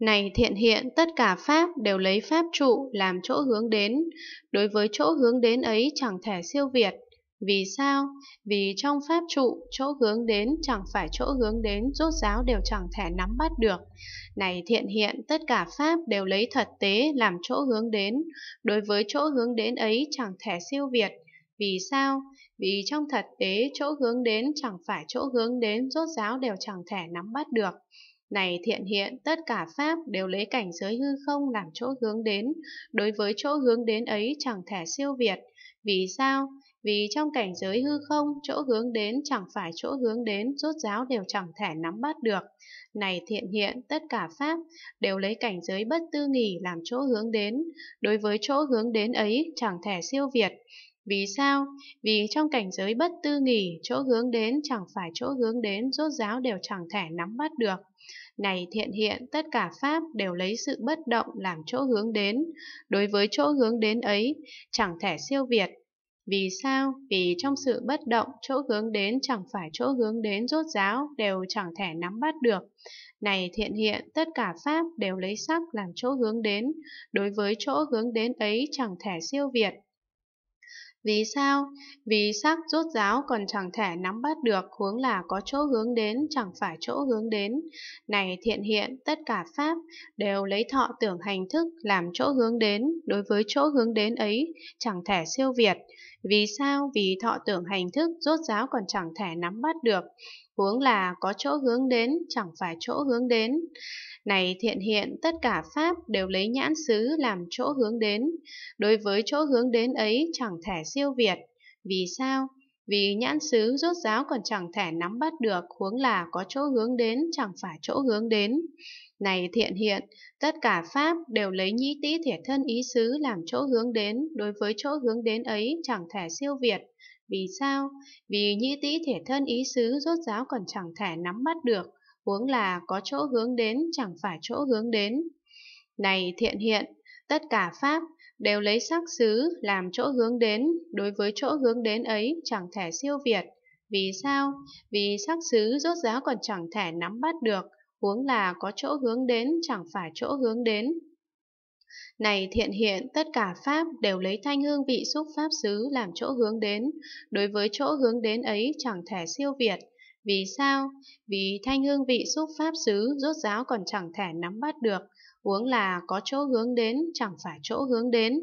Này thiện hiện, tất cả pháp đều lấy pháp trụ làm chỗ hướng đến. Đối với chỗ hướng đến ấy chẳng thể siêu việt. Vì sao? Vì trong pháp trụ, chỗ hướng đến chẳng phải chỗ hướng đến rốt giáo đều chẳng thể nắm bắt được. Này thiện hiện, tất cả pháp đều lấy thật tế làm chỗ hướng đến. Đối với chỗ hướng đến ấy chẳng thể siêu việt. Vì sao? Vì trong thật tế, chỗ hướng đến chẳng phải chỗ hướng đến rốt giáo đều chẳng thể nắm bắt được. Này thiện hiện, tất cả Pháp đều lấy cảnh giới hư không làm chỗ hướng đến, đối với chỗ hướng đến ấy chẳng thể siêu việt. Vì sao? Vì trong cảnh giới hư không, chỗ hướng đến chẳng phải chỗ hướng đến, rốt giáo đều chẳng thể nắm bắt được. Này thiện hiện, tất cả Pháp đều lấy cảnh giới bất tư nghỉ làm chỗ hướng đến, đối với chỗ hướng đến ấy chẳng thể siêu việt. Vì sao? Vì trong cảnh giới bất tư nghỉ, chỗ hướng đến chẳng phải chỗ hướng đến rốt ráo đều chẳng thể nắm bắt được. Này thiện hiện, tất cả Pháp đều lấy sự bất động làm chỗ hướng đến. Đối với chỗ hướng đến ấy, chẳng thể siêu việt. Vì sao? Vì trong sự bất động, chỗ hướng đến chẳng phải chỗ hướng đến rốt ráo đều chẳng thể nắm bắt được. Này thiện hiện, tất cả Pháp đều lấy sắc làm chỗ hướng đến. Đối với chỗ hướng đến ấy chẳng thể siêu việt. Vì sao? Vì sắc rốt ráo còn chẳng thể nắm bắt được hướng là có chỗ hướng đến chẳng phải chỗ hướng đến. Này thiện hiện, tất cả Pháp đều lấy thọ tưởng hành thức làm chỗ hướng đến, đối với chỗ hướng đến ấy chẳng thể siêu việt. Vì sao? Vì thọ tưởng hành thức rốt ráo còn chẳng thể nắm bắt được huống là có chỗ hướng đến, chẳng phải chỗ hướng đến. Này thiện hiện, tất cả Pháp đều lấy nhãn xứ làm chỗ hướng đến. Đối với chỗ hướng đến ấy chẳng thể siêu việt. Vì sao? Vì nhãn xứ rốt giáo còn chẳng thể nắm bắt được, huống là có chỗ hướng đến, chẳng phải chỗ hướng đến. Này thiện hiện, tất cả Pháp đều lấy nhĩ tĩ thể thân ý xứ làm chỗ hướng đến, đối với chỗ hướng đến ấy chẳng thể siêu việt. Vì sao? Vì nhĩ tĩ thể thân ý xứ rốt ráo còn chẳng thể nắm bắt được, huống là có chỗ hướng đến chẳng phải chỗ hướng đến. Này thiện hiện, tất cả Pháp đều lấy sắc xứ làm chỗ hướng đến, đối với chỗ hướng đến ấy chẳng thể siêu việt. Vì sao? Vì sắc xứ rốt ráo còn chẳng thể nắm bắt được, huống là có chỗ hướng đến chẳng phải chỗ hướng đến. Này thiện hiện, tất cả Pháp đều lấy thanh hương vị xúc Pháp xứ làm chỗ hướng đến, đối với chỗ hướng đến ấy chẳng thể siêu việt. Vì sao? Vì thanh hương vị xúc Pháp xứ rốt ráo còn chẳng thể nắm bắt được, uống là có chỗ hướng đến chẳng phải chỗ hướng đến.